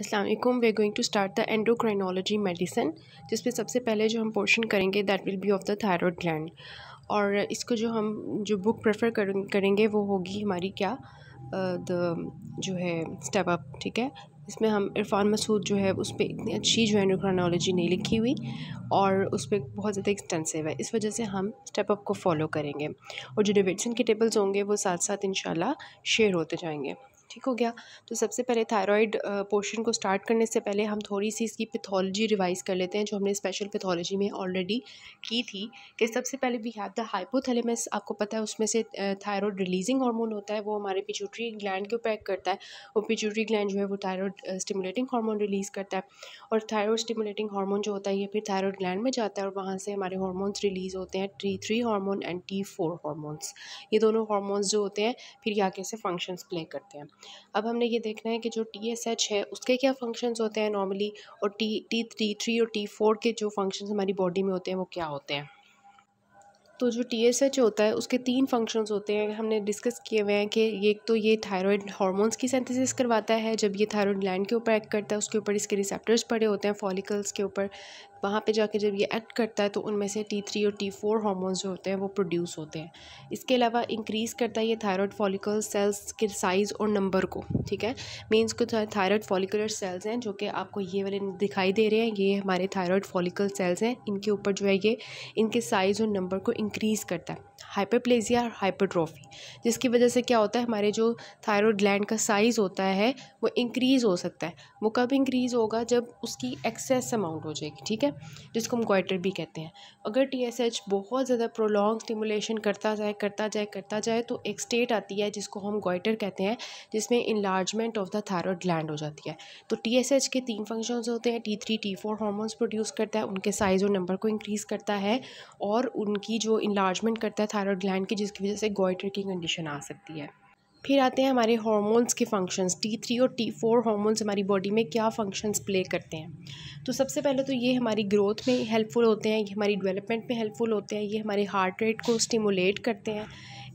Aslam we are going to start the endocrinology medicine जिसमें सबसे पहले जो हम पोर्शन करेंगे that will be of the thyroid gland और इसको जो हम जो बुक प्रेफर करेंगे वो होगी हमारी क्या द जो है स्टेप अप ठीक है इसमें हम इरफान मसूद जो है उस पर इतनी अच्छी जो एंडोक्राइनोलॉजी नहीं लिखी हुई और उस पर बहुत ज़्यादा एक्सटेंसिव है इस वजह से हम स्टेप अप को फॉलो करेंगे और जो डिविडसन के टेबल्स होंगे वो साथ साथ इन शेयर होते जाएंगे ठीक हो गया तो सबसे पहले थायराइड पोर्शन को स्टार्ट करने से पहले हम थोड़ी सी इसकी पैथोलॉजी रिवाइज़ कर लेते हैं जो हमने स्पेशल पैथोलॉजी में ऑलरेडी की थी कि सबसे पहले वी हैव द हाइपोथैलेमस आपको पता है उसमें से थायराइड रिलीजिंग हार्मोन होता है वो हमारे पिचूटरी ग्लैंड के ऊपर करता है वो पिचूटरी ग्लैंड जो है वो थायराइड स्टिमुलेटिंग हार्मोन रिलीज़ करता है और थायराइड स्टिमुलेटिंग हार्मोन जो होता है ये फिर थायराइड ग्लैंड में जाता है और वहाँ से हमारे हॉर्मोन्स रिलीज़ होते हैं T three hormone and T four hormones ये दोनों हार्मोन्स जो होते हैं फिर ये आगे से फंक्शंस प्ले करते हैं अब हमने ये देखना है कि जो टी एस एच है उसके क्या फंक्शंस होते हैं नॉर्मली और टी टी थ्री थ्री और टी फोर के जो फंक्शंस हमारी बॉडी में होते हैं वो क्या होते हैं तो जो टी एस एच होता है उसके तीन फंक्शंस होते हैं हमने डिस्कस किए हुए हैं कि एक तो ये थायरॉयड हार्मोन्स की सेंथिसिस करवाता है जब ये थायरॉयड ग्लैंड के ऊपर एक्ट करता है उसके ऊपर इसके रिसेप्टर्स पड़े होते हैं फॉलिकल्स के ऊपर वहाँ पे जाके जब ये एक्ट करता है तो उनमें से टी थ्री और टी फोर हार्मोन्स जो होते हैं वो प्रोड्यूस होते हैं इसके अलावा इंक्रीज़ करता है ये थायराइड फॉलिकल सेल्स के साइज़ और नंबर को ठीक है मीन्स कुछ थायराइड फॉलिकुलर सेल्स हैं जो कि आपको ये वाले दिखाई दे रहे हैं ये हमारे थायरॉयड फॉलिकल सेल्स हैं इनके ऊपर जो है ये इनके साइज़ और नंबर को इंक्रीज़ करता है हाइपरप्लेजिया और हाइपरट्रॉफी जिसकी वजह से क्या होता है हमारे जो थायरॉयड ग्लैंड का साइज़ होता है वो इंक्रीज़ हो सकता है वो कब इंक्रीज़ होगा जब उसकी एक्सेस अमाउंट हो जाएगी ठीक है जिसको हम गोइटर भी कहते हैं अगर टी एस एच बहुत ज़्यादा प्रोलॉन्ग स्टिमुलेशन करता जाए करता जाए करता जाए तो एक स्टेट आती है जिसको हम गोइटर कहते हैं जिसमें enlargement of the thyroid gland हो जाती है तो टी एस एच के तीन फंक्शन होते हैं T three T four hormones produce करता है उनके साइज़ और नंबर को इंक्रीज़ करता है और उनकी जो इन्लार्जमेंट करता है थायरॉयड ग्लैंड की जिसकी वजह से गोइटर की कंडीशन आ सकती है फिर आते हैं हमारे हॉर्मोन्स के फंक्शंस टी थ्री और टी फोर हॉर्मोन्स हमारी बॉडी में क्या फंक्शंस प्ले करते हैं तो सबसे पहले तो ये हमारी ग्रोथ में हेल्पफुल होते हैं ये हमारी डेवलपमेंट में हेल्पफुल होते हैं ये हमारे हार्ट रेट को स्टिमुलेट करते हैं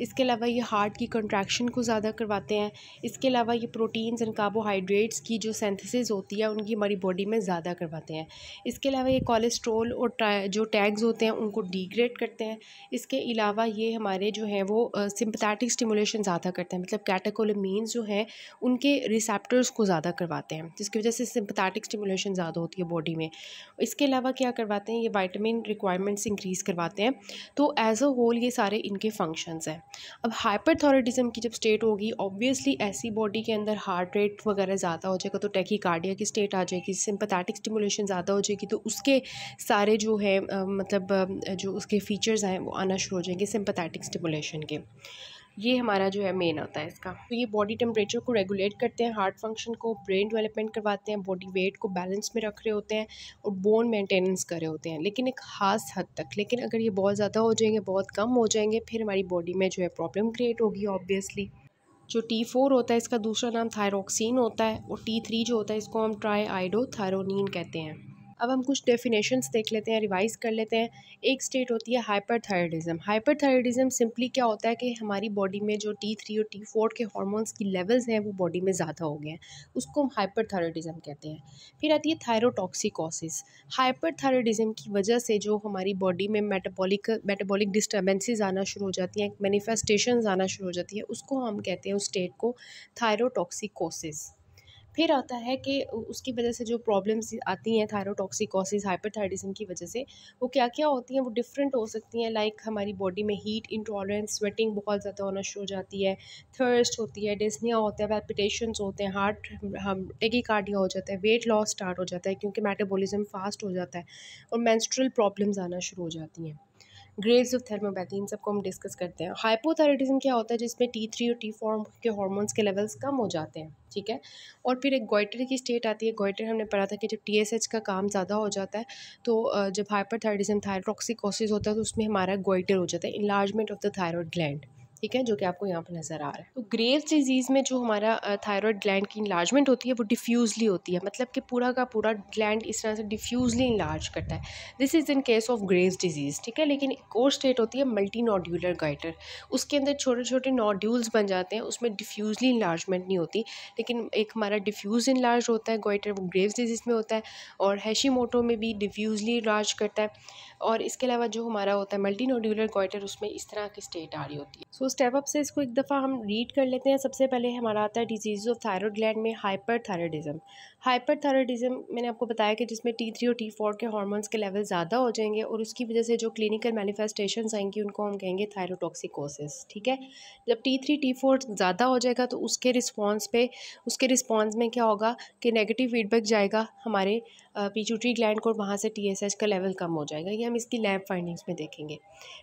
इसके अलावा ये हार्ट की कंट्रैक्शन को ज़्यादा करवाते हैं इसके अलावा ये प्रोटीन्स एंड कार्बोहाइड्रेट्स की जो सेंथेसिस होती है उनकी हमारी बॉडी में ज़्यादा करवाते हैं इसके अलावा ये कोलेस्ट्रोल और जो टैग्स होते हैं उनको डिग्रेड करते हैं इसके अलावा ये हमारे जो हैं वो सिम्पथैटिक स्टिमुलेशन ज़्यादा करते हैं मतलब कैटाकोलमीन्स जो हैं उनके रिसेप्टर्स को ज़्यादा करवाते हैं जिसकी वजह से सिम्पथैटिक स्टिमुलेशन ज़्यादा होती है बॉडी में इसके अलावा क्या करवाते हैं ये वाइटामिन रिक्वायरमेंट्स इंक्रीज़ करवाते हैं तो एज़ अ होल ये सारे इनके फंक्शंस हैं अब हाइपरथॉरिटिज्म की जब स्टेट होगी ऑब्वियसली ऐसी बॉडी के अंदर हार्ट रेट वगैरह ज़्यादा हो जाएगा तो कार्डिया की स्टेट आ जाएगी सिंपथैटिक स्टिमुलेशन ज़्यादा हो जाएगी तो उसके सारे जो है मतलब जो उसके फीचर्स हैं वो आना शुरू हो जाएंगे सिंपथैटिक स्टिमुलेशन के ये हमारा जो है मेन होता है इसका तो ये बॉडी टेम्परेचर को रेगुलेट करते हैं हार्ट फंक्शन को ब्रेन डेवलपमेंट करवाते हैं बॉडी वेट को बैलेंस में रख रहे होते हैं और बोन मेंटेनेंस कर रहे होते हैं लेकिन एक खास हद तक लेकिन अगर ये बहुत ज़्यादा हो जाएंगे बहुत कम हो जाएंगे फिर हमारी बॉडी में जो है प्रॉब्लम क्रिएट होगी ऑब्वियसली जो टी फोर होता है इसका दूसरा नाम थायरोक्सिन होता है और टी थ्री जो होता है इसको हम ट्राई आइडो थायरोनिन कहते हैं अब हम कुछ डेफिनेशंस देख लेते हैं रिवाइज़ कर लेते हैं एक स्टेट होती है हाइपर थायरडिज़म सिंपली क्या होता है कि हमारी बॉडी में जो टी थ्री और टी फोर के हॉर्मोन्स की लेवल्स हैं वो बॉडी में ज़्यादा हो गए हैं उसको हम थायरडिज़म कहते हैं फिर आती है थायरोटॉक्सिकोसिस हाइपरथायरॉयडिज्म की वजह से जो हमारी बॉडी में मेटाबॉलिक मेटाबॉलिक डिस्टर्बेंसेज आना शुरू हो जाती हैं मैनिफेस्टेशन आना शुरू हो जाती है उसको हम कहते हैं उस स्टेट को थायरोटॉक्सिकोसिस फिर आता है कि उसकी वजह से जो प्रॉब्लम्स आती हैं थायरोटॉक्सिकोसिस हाइपरथाइडिज्म की वजह से वो क्या क्या होती हैं वो डिफरेंट हो सकती हैं लाइक हमारी बॉडी में हीट इंटॉलरेंस स्वेटिंग बहुत ज़्यादा होना शुरू हो जाती है थर्स्ट होती है डिस्निया होता है पैल्पिटेशन होते हैं हार्ट हम टेकिकार्डिया हो जाता है वेट लॉस स्टार्ट हो जाता है क्योंकि मेटाबॉलिज्म फास्ट हो जाता है और मैंस्ट्रल प्रॉब्लम्स आना शुरू हो जाती हैं ग्रेव्स ऑफ थर्मोपैथी इन सबको हम डिस्कस करते हैं हाइपोथायरॉयडिज्म क्या होता है जिसमें टी थ्री और टी फोर के हॉर्मोन्स के लेवल्स कम हो जाते हैं ठीक है और फिर एक गोइटर की स्टेट आती है गोइटर हमने पढ़ा था कि जब टी एस एच का काम ज़्यादा हो जाता है तो जब हाइपर थायरॉयडिज्म थायरोटॉक्सिकोसिस होता है तो उसमें हमारा गोइटर हो जाता है enlargement of the thyroid gland ठीक है जो कि आपको यहाँ पर नज़र आ रहा है तो ग्रेव डिजीज़ में जो हमारा थायरॉयड ग्लैंड की इलाजमेंट होती है वो डिफ्यूज़ली होती है मतलब कि पूरा का पूरा ग्लैंड इस तरह से डिफ्यूज़ली इलाज करता है this is in case of Graves disease ठीक है लेकिन एक और स्टेट होती है मल्टी नॉड्यूलर गाइटर उसके अंदर छोटे छोटे नॉड्यूल्स बन जाते हैं उसमें डिफ्यूज़ली इलाजमेंट नहीं होती लेकिन एक हमारा डिफ्यूज़ इलाज होता है गोइटर वो ग्रेव डिजीज़ में होता है और हैशी में भी डिफ्यूज़ली इलाज करता है और इसके अलावा जो हमारा होता है मल्टी नोड्यूलर गोइटर उसमें इस तरह की स्टेट आ रही होती है सो स्टेप अप से इसको एक दफ़ा हम रीड कर लेते हैं सबसे पहले हमारा आता है डिजीज़ ऑफ थायराइड ग्लैंड में हाइपर थायराइडिज्म हाइपरथायरॉयडिज्म मैंने आपको बताया कि जिसमें टी थ्री और टी फोर के हार्मोन्स के लेवल ज़्यादा हो जाएंगे और उसकी वजह से जो क्लिनिकल मैनिफेस्टेशंस आएंगी उनको हम कहेंगे थायरोटॉक्सिकोसिस ठीक है जब टी थ्री टी फोर ज़्यादा हो जाएगा तो उसके रिस्पॉन्स पे उसके रिस्पॉन्स में क्या होगा कि नेगेटिव फीडबैक जाएगा हमारे पीचूट्री ग्लैंड को वहाँ से टी एस एच का लेवल कम हो जाएगा ये हम इसकी लैब फाइंडिंग्स में देखेंगे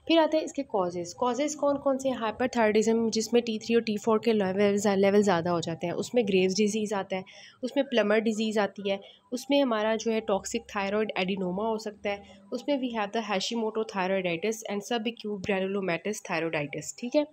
फिर आते हैं इसके कॉजेज़ कॉजेज़ कौन कौन से हाइपरथायरॉयडिज्म जिसमें टी थ्री और टी फोर के लेवल लेवल ज़्यादा हो जाते हैं उसमें ग्रेव्स डिजीज़ आता है उसमें प्लमर डिज़ीज़ आती है उसमें हमारा जो है टॉक्सिक थायरॉयड एडिनोमा हो सकता है उसमें we have the Hashimoto thyroiditis and subacute ग्रैनुलोमेटिस thyroiditis ठीक है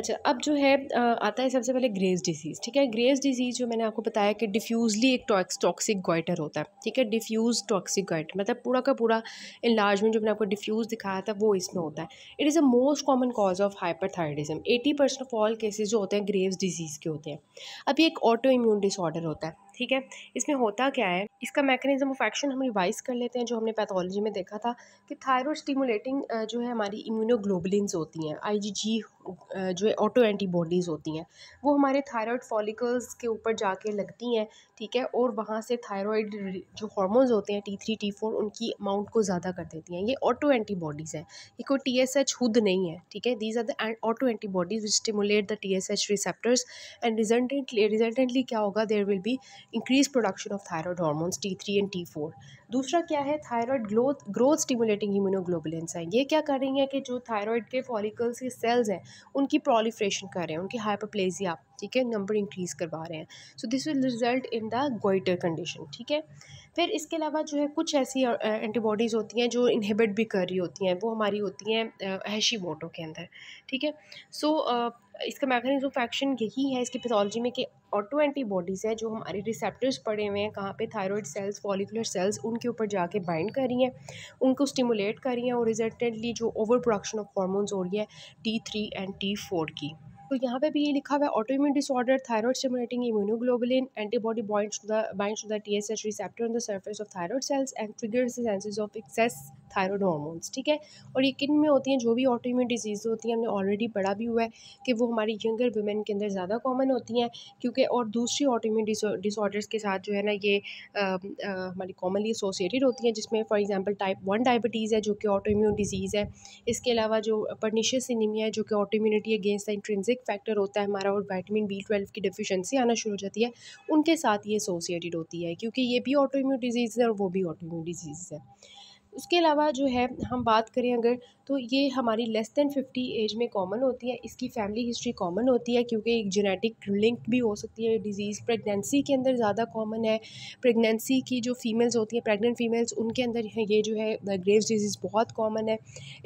अच्छा अब जो है आता है सबसे पहले ग्रेज डिजीज़ ठीक है ग्रेज डिजीज़ जो मैंने आपको बताया कि डिफ्यूज़ली एक टॉक्स टॉक्सिक गोइटर होता है ठीक है डिफ्यूज़ टॉक्सिक गोइटर मतलब पूरा का पूरा इलाजमेंट जो मैंने आपको डिफ्यूज़ दिखाया था वो इसमें होता है it is a most common cause of hyperthyroidism eighty percent of all cases जो होते हैं ग्रेव्स डिजीज़ के होते हैं अब ये एक ऑटो इम्यून डिसऑर्डर होता है ठीक है इसमें होता क्या है इसका मैकेनिज्म ऑफ एक्शन हम रिवाइज कर लेते हैं जो हमने पैथोलॉजी में देखा था कि थायरॉयड स्टिमुलेटिंग जो है हमारी इम्यूनोग्लोबुलिन होती हैं आई जो है ऑटो एंटीबॉडीज़ होती हैं वो हमारे थायरॉयड फॉलिकल्स के ऊपर जाके लगती हैं ठीक है और वहाँ से थायरॉयड जो हार्मोन्स होते हैं टी थ्री टी फोर उनकी अमाउंट को ज़्यादा कर देती हैं ये ऑटो एंटीबॉडीज़ हैं ये कोई टी एस एच खुद नहीं है ठीक है these are the auto antibodies stimulate the T S H receptors and resultantly resultantly क्या होगा there will be increase production of thyroid hormones T three and T four दूसरा क्या है thyroid growth growth stimulating hemoglobulins हैं ये क्या कर रही हैं कि जो थायरॉयड के फॉलिकल्स के सेल्स हैं उनकी प्रोलिफ्रेशन कर रहे हैं उनकी हाइपरप्लेजिया ठीक है नंबर इंक्रीज़ करवा रहे हैं so this will result in the goitre condition ठीक है फिर इसके अलावा जो है कुछ ऐसी एंटीबॉडीज़ होती हैं जो इनहिबिट भी कर रही होती हैं वो हमारी होती हैं हैशी मोटो के अंदर ठीक है सो इसका मैकेनिज्म ऑफ एक्शन यही है इसकी पैथोलॉजी में कि ऑटो एंटीबॉडीज़ है जो हमारे रिसेप्टर्स पड़े हुए हैं कहाँ पे थायराइड सेल्स फॉलिकुलर सेल्स उनके ऊपर जाके बाइंड कर रही हैं उनको स्टिमुलेट कर रही हैं और रिजल्टेंटली जो ओवर प्रोडक्शन ऑफ हॉर्मोन्स हो रही है T three and T four की तो यहाँ पे भी ये लिखा हुआ है auto immune disorder thyroid stimulating immunoglobulin antibody binds to the binds to the TSH receptor on the surface of thyroid cells and triggers the synthesis of excess thyroid hormones ठीक है और ये किन में होती हैं जो भी इम्यून डिजीज़ होती हैं हमने ऑलरेडी पढ़ा भी हुआ है कि वो हमारी यंगर वुमेन के अंदर ज़्यादा कॉमन होती हैं क्योंकि और दूसरी ऑटोइम्यून डिसऑर्डर्स के साथ जो है ना ये हमारी कॉमनली एसोसिएटेड होती हैं जिसमें for example type one diabetes है जो कि ऑटोइम्यून डिजीज़ है इसके अलावा जो पर्निशियस इनिमिया है जो कि immunity against the intrinsic factor होता है हमारा और वाइटमिन बी ट्वेल्व की डिफिशेंसी आना शुरू हो जाती है उनके साथ ये एसोसिएटेड होती है क्योंकि ये भी ऑटोइम्यून डिजीज़ है और वो भी ऑटोइम्यून डिजीज़ है उसके अलावा जो है हम बात करें अगर तो ये हमारी लेस देन फिफ्टी एज में कॉमन होती है इसकी फैमिली हिस्ट्री कॉमन होती है क्योंकि एक जेनेटिक लिंक भी हो सकती है डिज़ीज़ प्रेगनेंसी के अंदर ज़्यादा कॉमन है प्रेगनेंसी की जो फीमेल्स होती हैं प्रेगनेंट फीमेल्स उनके अंदर ये जो है ग्रेव्स डिजीज़ बहुत कॉमन है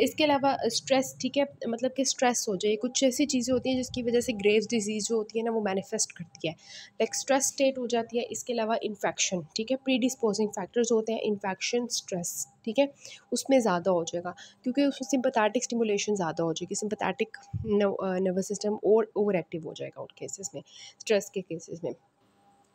इसके अलावा स्ट्रेस ठीक है मतलब कि स्ट्रेस हो जाए कुछ ऐसी चीज़ें होती हैं जिसकी वजह से ग्रेव्स डिजीज़ जो होती है ना वो मैनिफेस्ट करती है लाइक स्ट्रेस स्टेट हो जाती है इसके अलावा इन्फेक्शन ठीक है प्रीडिस्पोजिंग फैक्टर्स होते हैं इन्फेक्शन स्ट्रेस ठीक है उसमें ज़्यादा हो जाएगा क्योंकि उस सिंपथैटिक स्टिमुलेशन ज़्यादा हो जाएगी सिंपथैटिक नर्वस सिस्टम और ओवर एक्टिव हो जाएगा उन केसेस में स्ट्रेस के केसेस में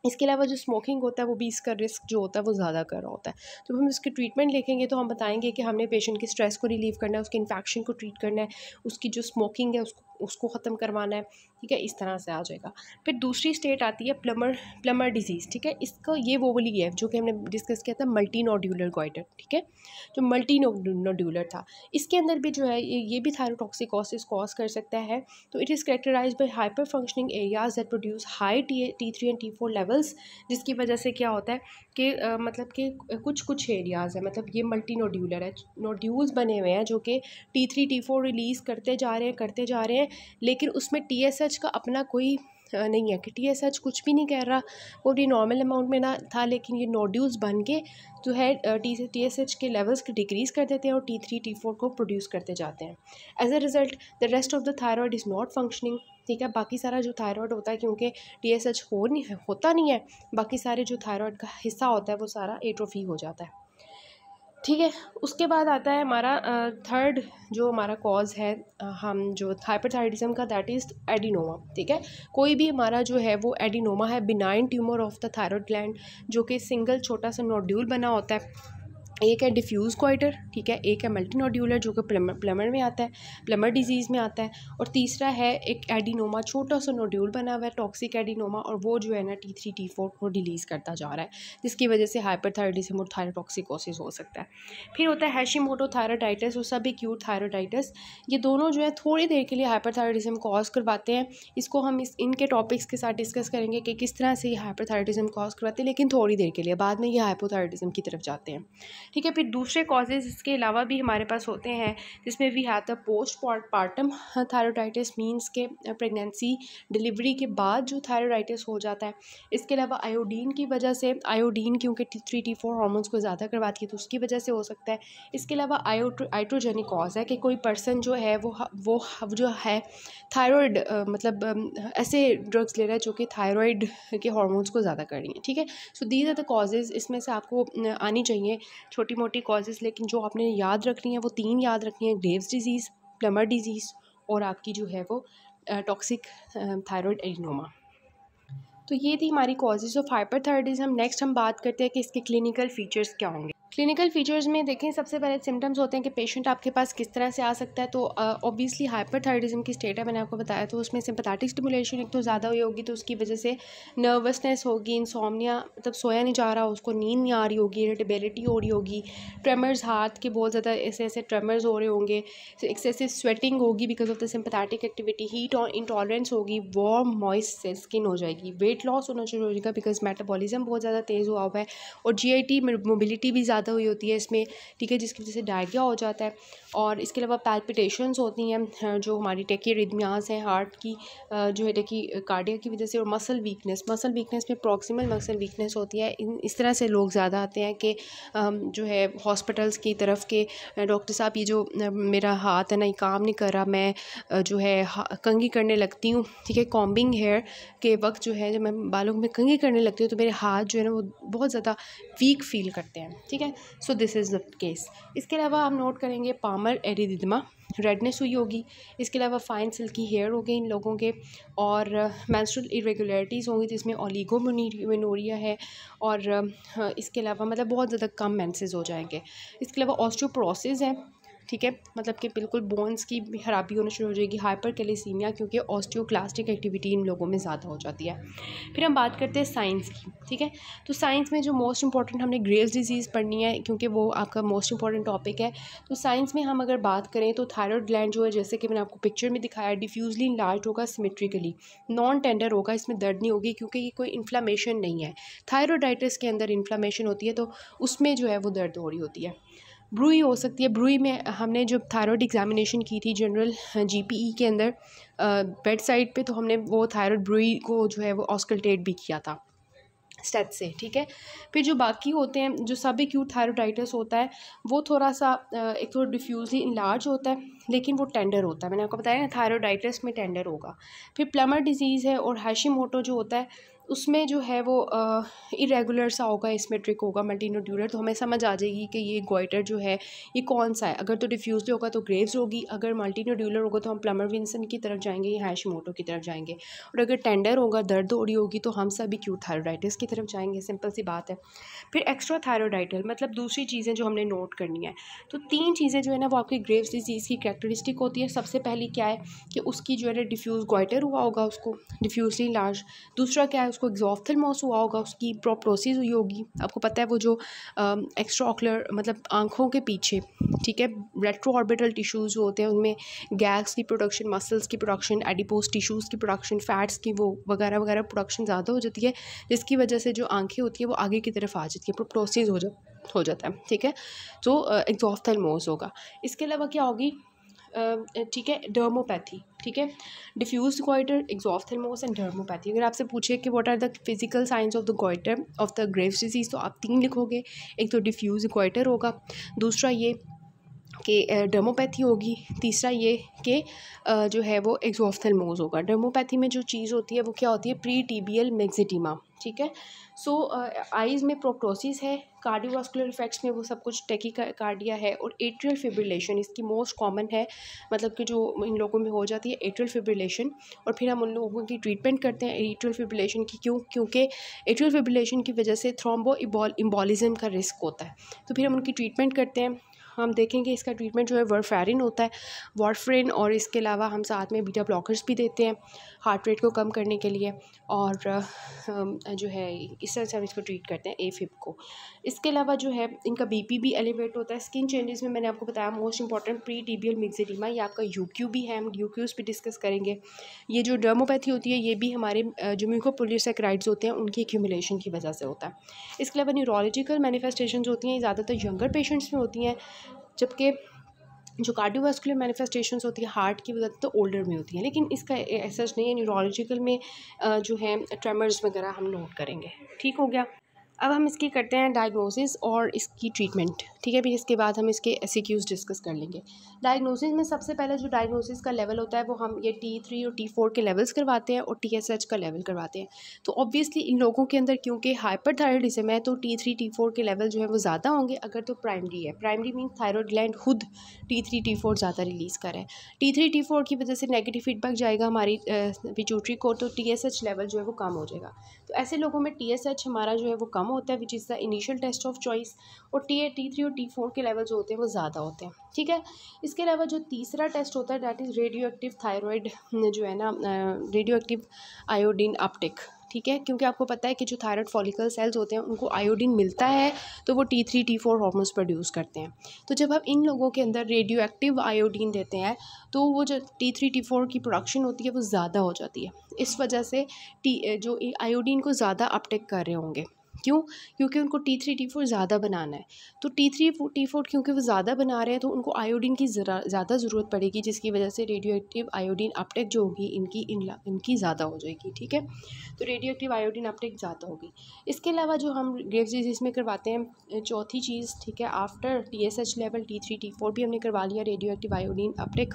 इसके अलावा जो स्मोकिंग होता है वो भी इसका रिस्क जो होता है वो ज़्यादा कर रहा होता है तो हम इसके ट्रीटमेंट लिखेंगे तो हम बताएंगे कि हमने पेशेंट के स्ट्रेस को रिलीव करना है उसके इन्फेक्शन को ट्रीट करना है उसकी जो स्मोकिंग है उसको उसको ख़त्म करवाना है ठीक है इस तरह से आ जाएगा फिर दूसरी स्टेट आती है प्लमर प्लमर डिजीज़ ठीक है इसका ये वो वाली है जो कि हमने डिस्कस किया था मल्टी नोड्यूलर गोइटर ठीक है जो मल्टी नोड्यूलर था इसके अंदर भी जो है ये भी थायरोटॉक्सिकोसिस कॉज कर सकता है तो it is characterise by hyper functioning areas that produce high T T three and T four levels जिसकी वजह से क्या होता है कि मतलब कि कुछ कुछ एरियाज़ है मतलब ये मल्टी नोड्यूलर है नोड्यूल्स बने हुए हैं जो कि T three T four release करते जा रहे हैं करते जा रहे हैं लेकिन उसमें टी एस एच एच का अपना कोई नहीं है कि टी एस एच कुछ भी नहीं कह रहा वो भी नॉर्मल अमाउंट में ना था लेकिन ये नोड्यूल्स बन के जो है टी टी एस एच के लेवल्स के डिक्रीज़ कर देते हैं और टी थ्री टी फोर को प्रोड्यूस करते जाते हैं as a result the rest of the thyroid is not functioning ठीक है बाकी सारा जो थायराइड होता है क्योंकि टी एस एच हो नहीं होता नहीं है बाकी सारे जो थायराइड का हिस्सा होता है वो सारा एट्रोफी हो जाता है ठीक है उसके बाद आता है हमारा थर्ड जो हमारा कॉज है हम जो हाइपरथायडिज्म का दैट इज़ एडिनोमा ठीक है कोई भी हमारा जो है वो एडिनोमा है benign tumour of the thyroid gland जो कि सिंगल छोटा सा नोड्यूल बना होता है एक है डिफ्यूज़ क्वाइटर ठीक है एक है मल्टी नोड्यूलर जो कि प्लमर प्लमर में आता है प्लमर डिजीज़ में आता है और तीसरा है एक एडिनोमा छोटा सा नोड्यूल बना हुआ है टॉक्सिक एडिनोमा और वो जो है ना टी थ्री टी फोर को डिलीज़ करता जा रहा है जिसकी वजह से हाइपरथायरडिसम और थायरोटॉक्सिकोसिस हो सकता है फिर होता है हैशीमोटो थायरोटाइटिस और सब एक्यूट थायरोटाइटिस ये दोनों जो है थोड़ी देर के लिए हाइपरथायरडिसम कॉज करवाते हैं इसको हम इस इनके टॉपिक्स के साथ डिस्कस करेंगे कि किस तरह से ये हाइपरथायरडिसम कॉज करवाते हैं लेकिन थोड़ी देर के लिए बाद में ये हाइपोथायरडिसम की तरफ जाते हैं ठीक है फिर दूसरे कॉजेज़ इसके अलावा भी हमारे पास होते हैं जिसमें we have the postpartum thyroiditis means के प्रेगनेंसी डिलीवरी के बाद जो थायरोडाइटिस हो जाता है इसके अलावा आयोडीन की वजह से आयोडीन क्योंकि थ्री टी फोर हॉर्मोन्स को ज़्यादा करवाती है तो उसकी वजह से हो सकता है इसके अलावा आइट्रोजेनिक कॉज है कि कोई पर्सन जो है वो वो जो है थायरॉयड मतलब ऐसे ड्रग्स ले रहा है जो कि थायरॉयड के हॉर्मोन्स को ज़्यादा कर रही है ठीक है so these are the causes इसमें से आपको आनी चाहिए छोटी मोटी कॉजेज़ लेकिन जो आपने याद रखनी है वो तीन याद रखनी है ग्रेव्स डिजीज़ प्लमर डिजीज़ और आपकी जो है वो टॉक्सिक थायरॉयड एडिनोमा तो ये थी हमारी कॉजेज़ ऑफ हाइपरथायरॉयडिज्म नेक्स्ट हम बात करते हैं कि इसके क्लिनिकल फ़ीचर्स क्या होंगे क्लिनिकल फीचर्स में देखें सबसे पहले सिम्टम्स होते हैं कि पेशेंट आपके पास किस तरह से आ सकता है तो ऑब्वियसली हाइपरथायरिज्म की स्टेट है मैंने आपको बताया तो उसमें सिम्पथैटिक स्टिमुलेशन एक तो ज़्यादा हुई होगी तो उसकी वजह से नर्वसनेस होगी इंसोमनिया मतलब सोया नहीं जा रहा उसको नींद नहीं आ रही होगी इरिटेबिलिटी हो रही होगी ट्रेमर्स हाथ के बहुत ज़्यादा ऐसे ऐसे ट्रेमर्स हो रहे होंगे एक्सेसिव तो स्वेटिंग होगी because of the sympathetic activity heat और इंटॉलरेंस होगी वार्म मॉइस्ट स्किन हो जाएगी वेट लॉस होना शुरू हो जाएगा बिकॉज मेटाबॉलिज्म बहुत ज़्यादा तेज़ हुआ हुआ है और जी मोबिलिटी भी ज़्यादा ज़्यादा हुई होती है इसमें ठीक है जिसकी वजह से डायरिया हो जाता है और इसके अलावा पैल्पिटेशंस होती हैं जो हमारी टेकी रिदमियाज हैं हार्ट की जो है टेकी कार्डिया की वजह से और मसल वीकनेस मसल वीकनेस में प्रॉक्सिमल मसल वीकनेस होती है इन इस तरह से लोग ज़्यादा आते हैं कि जो है हॉस्पिटल्स की तरफ के डॉक्टर साहब ये जो मेरा हाथ है ना ये काम नहीं कर रहा मैं जो है कंगी करने लगती हूँ ठीक है कॉम्बिंग हेयर के वक्त जो है जब मैं बालों में कंघी करने लगती हूँ तो मेरे हाथ जो है ना वो बहुत ज़्यादा वीक फील करते हैं ठीक है so this is the case इसके अलावा हम नोट करेंगे पामर एरिदिदमा रेडनेस हुई होगी इसके अलावा फाइन सिल्की हेयर हो गए इन लोगों के और मैंस्ट्रल uh, इरेगुलरिटीज़ होंगी जिसमें मिनोरिया है और uh, इसके अलावा मतलब बहुत ज़्यादा कम मैंसेज हो जाएंगे इसके अलावा ऑस्ट्रोप्रोसिस है ठीक है मतलब कि बिल्कुल बोन्स की खराबी होना शुरू हो जाएगी हाइपर कैलेसीमिया क्योंकि ऑस्टियोक्लास्टिक एक्टिविटी इन लोगों में ज़्यादा हो जाती है फिर हम बात करते हैं साइंस की ठीक है तो साइंस में जो मोस्ट इंपॉर्टेंट हमने ग्रेव्स डिजीज़ पढ़नी है क्योंकि वो आपका मोस्ट इंपॉर्टेंट टॉपिक है तो साइंस में हम अगर बात करें तो थायरॉयड ग्लैंड जो है जैसे कि मैंने आपको पिक्चर में दिखाया डिफ्यूजली लार्ज होगा सिमेट्रिकली नॉन टेंडर होगा इसमें दर्द नहीं होगी क्योंकि ये कोई इन्फ्लामेशन नहीं है थायरोडाइटिस के अंदर इन्फ्लामेशन होती है तो उसमें जो है वो दर्द हो रही होती है ब्रूई हो सकती है ब्रूई में हमने जो थायरॉयड एग्जामिनेशन की थी जनरल जीपीई हाँ, e के अंदर बेड साइड पे तो हमने वो थायरॉयड ब्रूई को जो है वो ऑस्कल्टेट भी किया था स्टेट से ठीक है फिर जो बाकी होते हैं जो सब एक्यूट थायरोडाइटिस होता है वो थोड़ा सा एक थोड़ा डिफ्यूजली इनलार्ज होता है लेकिन वो टेंडर होता है मैंने आपको बताया ना थायरोडाइटिस में टेंडर होगा फिर प्लमर डिजीज़ है और हैशी मोटो जो होता है उसमें जो है वो इरेगुलर सा होगा इसमेट्रिक होगा मल्टीनोड्यूलर तो हमें समझ आ जाएगी कि ये गोइटर जो है ये कौन सा है अगर तो डिफ्यूज होगा तो ग्रेव्स होगी अगर मल्टीनोड्यूलर होगा तो हम प्लमर विंसन की तरफ जाएंगे या हैश मोटो की तरफ जाएंगे और अगर टेंडर होगा दर्द हो रही होगी तो हम सभी क्यूट थायरोडाइटिस की तरफ जाएंगे सिंपल सी बात है फिर एक्स्ट्रा थायरोडाइटल मतलब दूसरी चीज़ें जो हमने नोट करनी है तो तीन चीज़ें जो है ना वो आपकी ग्रेव्स डिजीज़ की करेक्टरिस्टिक होती है सबसे पहली क्या है कि उसकी जो है डिफ्यूज़ गोइटर हुआ होगा उसको डिफ्यूजली लार्ज दूसरा क्या है उसको मॉस हुआ होगा उसकी प्रोप्रोसिस हुई होगी आपको पता है वो जो एक्स्ट्रा ऑक्लर मतलब आँखों के पीछे ठीक है रेट्रो ऑर्बिटल टिश्यूज़ होते हैं उनमें गैस की प्रोडक्शन मसल्स की प्रोडक्शन एडिपोज टिश्यूज़ की प्रोडक्शन फैट्स की वो वगैरह वगैरह प्रोडक्शन ज़्यादा हो जाती है जिसकी वजह से जो आँखें होती है वो आगे की तरफ आ जाती है प्रोप्रोसिस हो जा हो जाता है ठीक है तो मॉस होगा इसके अलावा क्या होगी ठीक है डर्मोपैथी ठीक है diffuse goitre exophthalmos and dermopathy अगर आपसे पूछे कि what are the physical signs of the goitre of the Graves disease तो आप तीन लिखोगे एक तो डिफ्यूज गोइटर होगा दूसरा ये आपके डर्मोपैथी होगी तीसरा ये कि जो है वो एक्जोफ्थलमोज होगा डर्मोपैथी में जो चीज़ होती है वो क्या होती है प्री टीबीएल मैग्जेटिमा ठीक है सो आइज़ में प्रोक्टोसिस है कार्डियोवास्कुलर इफेक्ट्स में वो सब कुछ टेकी कार्डिया है और एट्रियल फिब्रिलेशन इसकी मोस्ट कॉमन है मतलब कि जो इन लोगों में हो जाती है एट्रियल फिब्रिलेशन और फिर हम उन लोगों की ट्रीटमेंट करते हैं एट्रियल फिब्रिलेशन की क्यों क्योंकि एट्रियल फिब्रिलेशन की वजह से थ्रोम्बो इम्बोलिज्म का रिस्क होता है तो फिर हम उनकी ट्रीटमेंट करते हैं हम देखेंगे इसका ट्रीटमेंट जो है वर्फेरिन होता है वारफेरिन और इसके अलावा हम साथ में बीटा ब्लॉकर्स भी देते हैं हार्ट रेट को कम करने के लिए और जो है इस तरह से हम इसको ट्रीट करते हैं ए फिप को इसके अलावा जो है इनका बीपी भी एलिवेट होता है स्किन चेंजेस में मैंने आपको बताया most important pretibial myxoedema ये आपका यूक्यू भी है हम यूक्यूज़ भी डिस्कस करेंगे ये जो डर्मोपैथी होती है ये भी हमारे जो म्यूकोपोलियोसेक्राइड्स होते हैं उनकी एक्यूमुलेशन की वजह से होता है इसके अलावा न्यूरोलॉजिकल मैनिफेस्टेशन होती हैं ज़्यादातर यंगर पेशेंट्स में होती हैं जबकि जो कार्डियोवास्कुलर मैनिफेस्टेशंस होती है हार्ट की वजह तो ओल्डर में होती है लेकिन इसका ऐसा नहीं है न्यूरोलॉजिकल में जो है ट्रेमर्स वगैरह हम नोट करेंगे ठीक हो गया अब हम इसकी करते हैं डायग्नोसिस और इसकी ट्रीटमेंट ठीक है फिर इसके बाद हम इसके एस डिस्कस e कर लेंगे डायग्नोसिस में सबसे पहले जो डायग्नोसिस का लेवल होता है वो हम ये टी थ्री और टी फोर के लेवल्स करवाते हैं और टी एस एच का लेवल करवाते हैं तो ऑब्वियसली इन लोगों के अंदर क्योंकि हाइपरथायरॉयडिज्म है तो टी थ्री टी फोर के लेवल जो है वो ज़्यादा होंगे अगर तो प्राइमरी है प्राइमरी मीन थायरॉयड ग्लैंड खुद टी थ्री टी फोर ज़्यादा रिलीज़ करें टी थ्री टी फोर की वजह से नेगेटिव फीडबैक जाएगा हमारी पिचूटरी को तो टी एस एच लेवल जो है वो कम हो जाएगा तो ऐसे लोगों में टी एस एच हमारा जो है वो कम होता है which is the initial test of choice और टी ए टी थ्री और टी फोर के लेवल जो होते हैं वो ज़्यादा होते हैं ठीक है इसके अलावा जो तीसरा टेस्ट होता है that is radioactive thyroid जो है ना रेडियो एक्टिव आयोडीन अपटेक ठीक है क्योंकि आपको पता है कि जो थायरॉयड फॉलिकल सेल्स होते हैं उनको आयोडीन मिलता है तो वो T three T four hormones produce करते हैं तो जब हम इन लोगों के अंदर रेडियो एक्टिव आयोडीन देते हैं तो वो जो टी थ्री टी फोर की प्रोडक्शन होती है वो ज़्यादा हो जाती है इस वजह से टी जो आयोडीन को ज़्यादा अपटेक कर रहे होंगे क्यों क्योंकि उनको टी थ्री टी फोर ज़्यादा बनाना है तो टी थ्री टी फोर क्योंकि वो ज़्यादा बना रहे हैं तो उनको आयोडीन की ज़्यादा ज़रूरत पड़ेगी जिसकी वजह से रेडियो एक्टिव आयोडीन अपटेक जो होगी इनकी इन इनकी ज़्यादा हो जाएगी ठीक है तो रेडियो एक्टिव आयोडीन अपटेक ज़्यादा होगी इसके अलावा जो हम ग्रेव डिजीज़ में करवाते हैं चौथी चीज़ ठीक है after T S H level T three T four भी हमने करवा लिया रेडियो एक्टिव आयोडीन अपटेक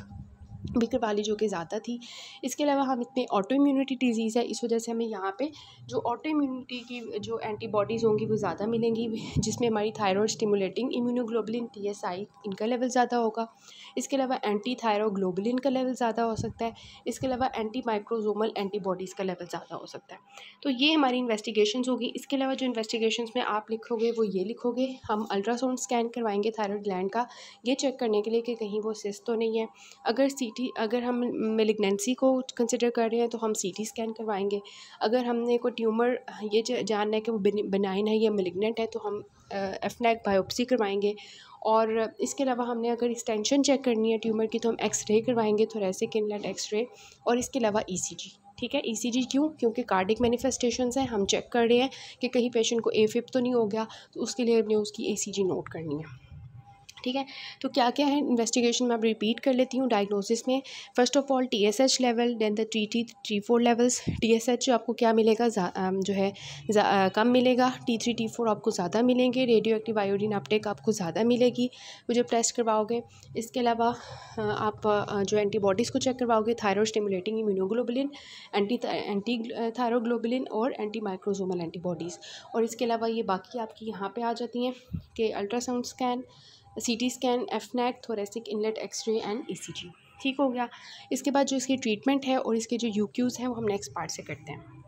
बिक्र वाली जो कि ज़्यादा थी इसके अलावा हम इतने ऑटो इम्यूनिटी डिज़ीज़ है इस वजह से हमें यहाँ पे जो ऑटो इम्यूनिटी की जो एंटीबॉडीज़ होंगी वो ज़्यादा मिलेंगी जिसमें हमारी thyroid stimulating immunoglobulin T S I इनका लेवल ज़्यादा होगा इसके अलावा एंटी थायरोग्लोबुलिन का लेवल ज़्यादा हो सकता है इसके अलावा एंटी माइक्रोजोमल एंटीबॉडीज़ का लेवल ज़्यादा हो सकता है तो ये हमारी इन्वेस्टिगेशन होगी इसके अलावा जो इन्वेस्टिगेशन में आप लिखोगे वो ये लिखोगे हम अल्ट्रासाउंड स्कैन करवाएंगे थायरॉयड ग्लैंड का ये चेक करने के लिए कि कहीं वो सिस्ट तो नहीं है अगर सी अगर हम मेलिग्नेंसी को कंसिडर कर रहे हैं तो हम सी स्कैन करवाएंगे अगर हमने कोई ट्यूमर ये जानना है कि वो बनाइन है या मेलिग्नेंट है तो हम एफनैक बायोप्सी करवाएंगे और इसके अलावा हमने अगर एक्सटेंशन चेक करनी है ट्यूमर की तो हम एक्सरे करवाएंगे थोरेसिक इनलेट एक्सरे और इसके अलावा ई e ठीक है ईसीजी e क्यों क्योंकि कार्डिक मैनिफेस्टेशंस हैं हम चेक कर रहे हैं कि कहीं पेशेंट को ए तो नहीं हो गया तो उसके लिए हमने उसकी जी e नोट करनी है ठीक है तो क्या क्या है इन्वेस्टिगेशन में आप रिपीट कर लेती हूँ डायग्नोसिस में first of all T S H level then the T T three four levels T S H आपको क्या मिलेगा जो है कम मिलेगा टी थ्री टी फोर आपको ज़्यादा मिलेंगे रेडियो एक्टिव आयोडीन अपटेक आपको ज़्यादा मिलेगी वो जब टेस्ट करवाओगे इसके अलावा आप जो एंटीबॉडीज़ को चेक करवाओगे thyroid stimulating immunoglobulin anti anti thyroglobulin और एंटी माइक्रोजोमल एंटीबॉडीज़ और इसके अलावा ये बाकी आपकी यहाँ पर आ जाती हैं कि ultrasound scan C T scan FNAC thoracic inlet X ray and E C G ठीक हो गया इसके बाद जो इसकी ट्रीटमेंट है और इसके जो यू क्यूज़ हैं वो हम नेक्स्ट पार्ट से करते हैं